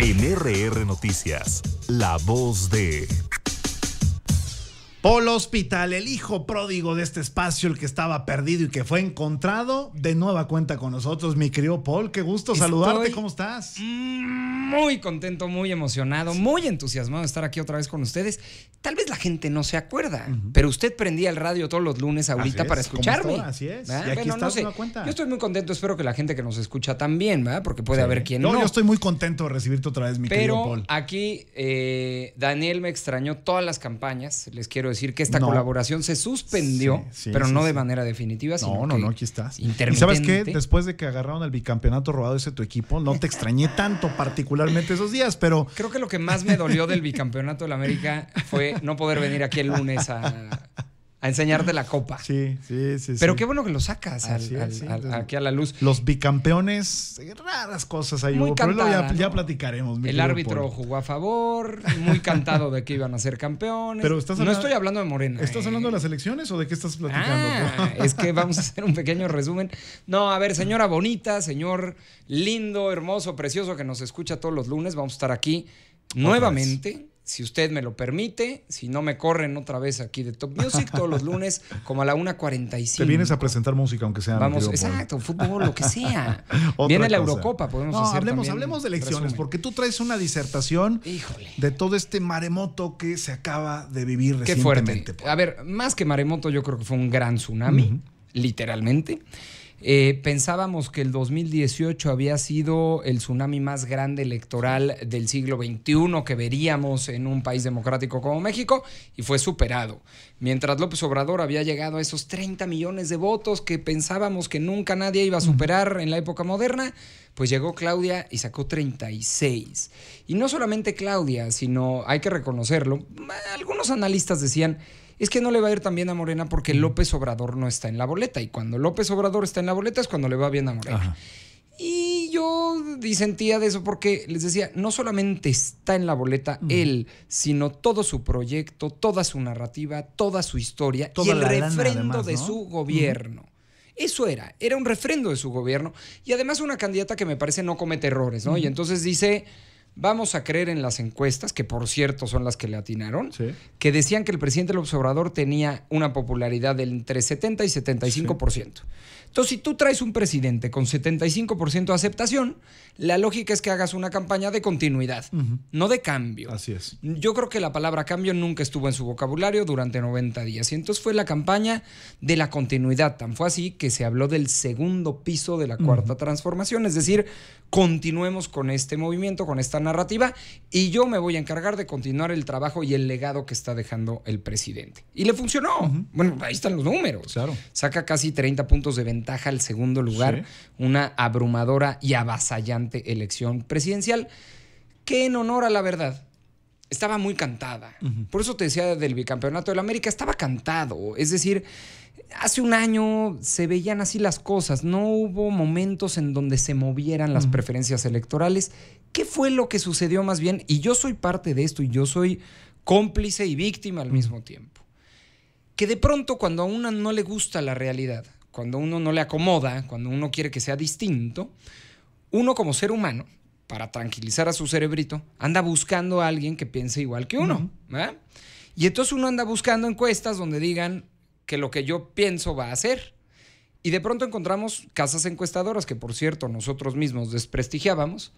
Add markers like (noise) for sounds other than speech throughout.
En Noticias, la voz de... Paul Hospital, el hijo pródigo de este espacio, el que estaba perdido y que fue encontrado, de nueva cuenta con nosotros, mi querido Paul. Qué gusto saludarte, ¿cómo estás? Muy contento, muy emocionado, muy entusiasmado de estar aquí otra vez con ustedes. Tal vez la gente no se acuerda, pero usted prendía el radio todos los lunes ahorita para escucharme. así es. Y aquí bueno, no sé. cuenta. Yo estoy muy contento, espero que la gente que nos escucha también, ¿verdad? Porque puede haber quien no, no. Yo estoy muy contento de recibirte otra vez, mi querido Paul. Aquí eh, Daniel me extrañó todas las campañas. Les quiero decir que esta colaboración se suspendió, pero no de manera definitiva. no, no, no, aquí estás. ¿Y sabes qué? Después de que agarraron el bicampeonato robado ese tu equipo, no te extrañé tanto particularmente esos días, pero... Creo que lo que más me dolió del bicampeonato de la América fue no poder venir aquí el lunes a, a enseñarte la copa. Sí, sí, sí. Pero qué bueno que lo sacas aquí a la luz. Los bicampeones, raras cosas ahí. Muy pero ya, platicaremos. El árbitro jugó a favor, muy cantado de que iban a ser campeones. Pero no estoy hablando de Morena. ¿Estás ¿eh? hablando de las elecciones o de qué estás platicando? Ah, es que vamos a hacer un pequeño resumen. No, a ver, señora bonita, señor lindo, hermoso, precioso que nos escucha todos los lunes, vamos a estar aquí nuevamente si usted me lo permite, si no me corren otra vez aquí de Top Music todos los lunes como a la 1.45. Te vienes a presentar música aunque sea. Vamos, exacto, fútbol, lo que sea. (laughs) Viene la Eurocopa, podemos hablemos, hablemos de elecciones, porque tú traes una disertación de todo este maremoto que se acaba de vivir Qué Fuerte. A ver, más que maremoto, yo creo que fue un gran tsunami, literalmente. Eh, pensábamos que el 2018 había sido el tsunami más grande electoral del siglo XXI que veríamos en un país democrático como México y fue superado. Mientras López Obrador había llegado a esos 30 millones de votos que pensábamos que nunca nadie iba a superar en la época moderna, pues llegó Claudia y sacó 36. Y no solamente Claudia, sino hay que reconocerlo, algunos analistas decían es que no le va a ir tan bien a Morena porque López Obrador no está en la boleta. Y cuando López Obrador está en la boleta es cuando le va bien a Morena. Y yo disentía de eso porque les decía, no solamente está en la boleta él, sino todo su proyecto, toda su narrativa, toda su historia y el refrendo de su gobierno. Eso era, era un refrendo de su gobierno. Y además una candidata que me parece no comete errores, ¿no? Y entonces dice, Vamos a creer en las encuestas, que por cierto son las que le atinaron, que decían que el presidente del observador tenía una popularidad del entre 70 y 75%. Entonces, si tú traes un presidente con 75% de aceptación, la lógica es que hagas una campaña de continuidad, no de cambio. Así es. Yo creo que la palabra cambio nunca estuvo en su vocabulario durante 90 días. Y entonces fue la campaña de la continuidad. Tan fue así que se habló del segundo piso de la cuarta transformación, es decir, continuemos con este movimiento, con esta narrativa y yo me voy a encargar de continuar el trabajo y el legado que está dejando el presidente. Y le funcionó. Bueno, ahí están los números. Claro. Saca casi 30 puntos de ventaja al segundo lugar, una abrumadora y avasallante elección presidencial que en honor a la verdad estaba muy cantada. Por eso te decía del bicampeonato la América, estaba cantado. Es decir, hace un año se veían así las cosas. No hubo momentos en donde se movieran las preferencias electorales. ¿Qué fue lo que sucedió más bien? Y yo soy parte de esto y yo soy cómplice y víctima al mismo tiempo. Que de pronto cuando a uno no le gusta la realidad, cuando uno no le acomoda, cuando uno quiere que sea distinto, uno como ser humano para tranquilizar a su cerebrito, anda buscando a alguien que piense igual que uno. Y entonces uno anda buscando encuestas donde digan que lo que yo pienso va a ser. Y de pronto encontramos casas encuestadoras, que por cierto nosotros mismos desprestigiábamos,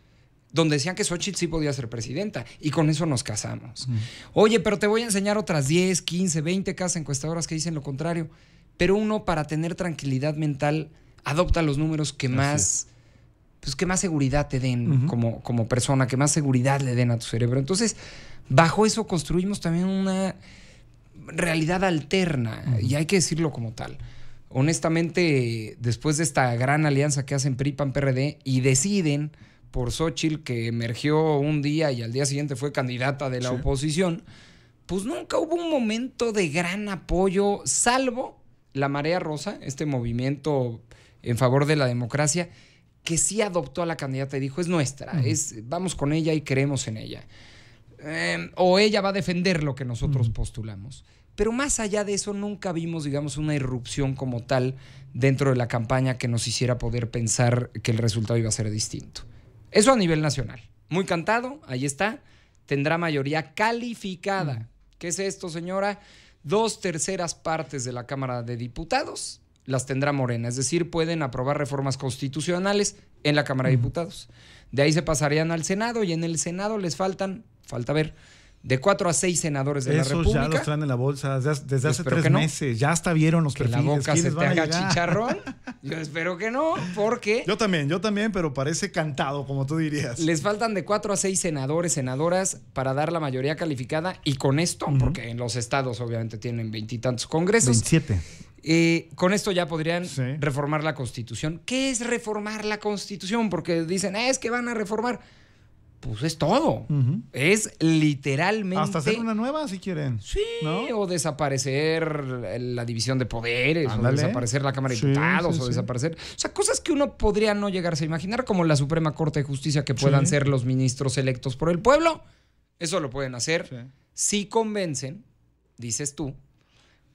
donde decían que Xochitl sí podía ser presidenta y con eso nos casamos. Oye, pero te voy a enseñar otras 10, 15, 20 casas encuestadoras que dicen lo contrario. Pero uno, para tener tranquilidad mental, adopta los números que más pues que más seguridad te den como, como persona, que más seguridad le den a tu cerebro. Entonces, bajo eso construimos también una realidad alterna, y hay que decirlo como tal. Honestamente, después de esta gran alianza que hacen PRI, PAN, PRD, y deciden por Xochitl, que emergió un día y al día siguiente fue candidata de la oposición, pues nunca hubo un momento de gran apoyo, salvo la Marea Rosa, este movimiento en favor de la democracia, que sí adoptó a la candidata y dijo, es nuestra, es, vamos con ella y creemos en ella. Em, o ella va a defender lo que nosotros postulamos. Pero más allá de eso, nunca vimos, digamos, una irrupción como tal dentro de la campaña que nos hiciera poder pensar que el resultado iba a ser distinto. Eso a nivel nacional. Muy cantado, ahí está. Tendrá mayoría calificada. ¿Qué es esto, señora? Dos terceras partes de la Cámara de Diputados las tendrá Morena, es decir, pueden aprobar reformas constitucionales en la Cámara de Diputados. De ahí se pasarían al Senado y en el Senado les faltan, falta ver, de cuatro a seis senadores de la República. ya los traen en la bolsa desde, hace tres meses. Ya hasta vieron los que perfiles. la boca se te haga chicharrón. (laughs) Yo espero que no, porque... Yo también, yo también, pero parece cantado, como tú dirías. Les faltan de cuatro a seis senadores, senadoras, para dar la mayoría calificada. Y con esto, porque en los estados obviamente tienen veintitantos congresos. 27 eh, con esto ya podrían reformar la Constitución. ¿Qué es reformar la Constitución? Porque dicen, eh, es que van a reformar. Pues es todo. Es literalmente. Hasta hacer una nueva si quieren. Sí, o desaparecer la división de poderes, o desaparecer la Cámara de Diputados, o desaparecer. O sea, cosas que uno podría no llegarse a imaginar, como la Suprema Corte de Justicia, que puedan ser los ministros electos por el pueblo. Eso lo pueden hacer si convencen, dices tú,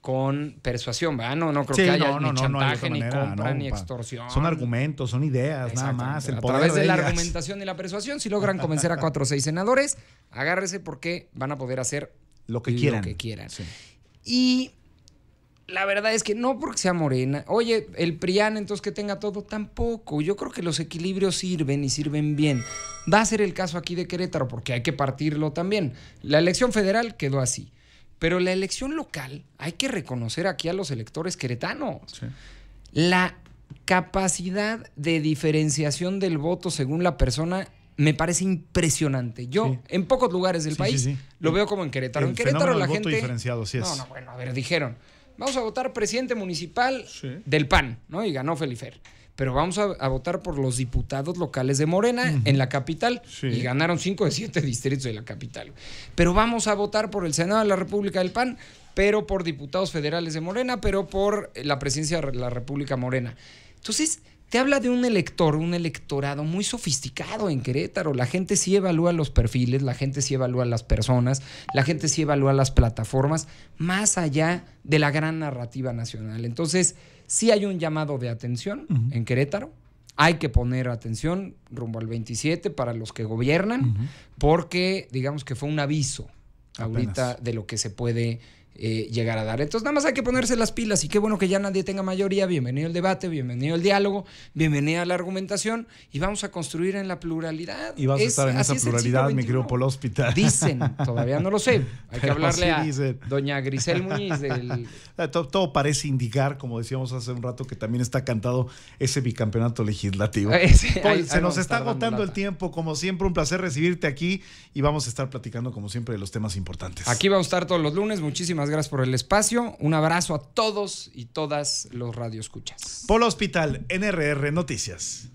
con persuasión, ¿verdad? No, no creo que haya ni chantaje, ni compra, ni extorsión. Son argumentos, son ideas, nada más. a través de, la argumentación y la persuasión, si logran convencer a cuatro o seis senadores, agárrese porque van a poder hacer lo que quieran. que quieran. Y la verdad es que no porque sea morena. Oye, el PRIAN entonces que tenga todo, tampoco. Yo creo que los equilibrios sirven y sirven bien. Va a ser el caso aquí de Querétaro porque hay que partirlo también. La elección federal quedó así. Pero la elección local, hay que reconocer aquí a los electores queretanos. La capacidad de diferenciación del voto según la persona me parece impresionante. Yo, en pocos lugares del país, lo veo como en Querétaro. en Querétaro la gente. No, no, bueno, a ver, dijeron, vamos a votar presidente municipal del PAN, ¿no? Y ganó Felifer pero vamos a, votar por los diputados locales de Morena en la capital. Y ganaron cinco de siete (laughs) distritos de la capital. Pero vamos a votar por el Senado de la República del PAN, pero por diputados federales de Morena, pero por la presidencia de la República Morena. Entonces, te habla de un elector, un electorado muy sofisticado en Querétaro. La gente sí evalúa los perfiles, la gente sí evalúa las personas, la gente sí evalúa las plataformas, más allá de la gran narrativa nacional. Entonces, si hay un llamado de atención en Querétaro. Hay que poner atención rumbo al 27 para los que gobiernan, porque digamos que fue un aviso ahorita de lo que se puede eh, llegar a dar. Entonces nada más hay que ponerse las pilas y qué bueno que ya nadie tenga mayoría. Bienvenido el debate, bienvenido el diálogo, bienvenida la argumentación y vamos a construir en la pluralidad. Y vas a estar en esa pluralidad, mi el hospital. Dicen, todavía no lo sé. Hay que hablarle a doña Grisel Muñiz. (laughs) Eh, todo, parece indicar, como decíamos hace un rato, que también está cantado ese bicampeonato legislativo. (laughs) se nos está agotando el tiempo, como siempre, un placer recibirte aquí y vamos a estar platicando, como siempre, de los temas importantes. Aquí vamos a estar todos los lunes. Muchísimas gracias por el espacio. Un abrazo a todos y todas los radioescuchas. Polo Hospital, NRR Noticias.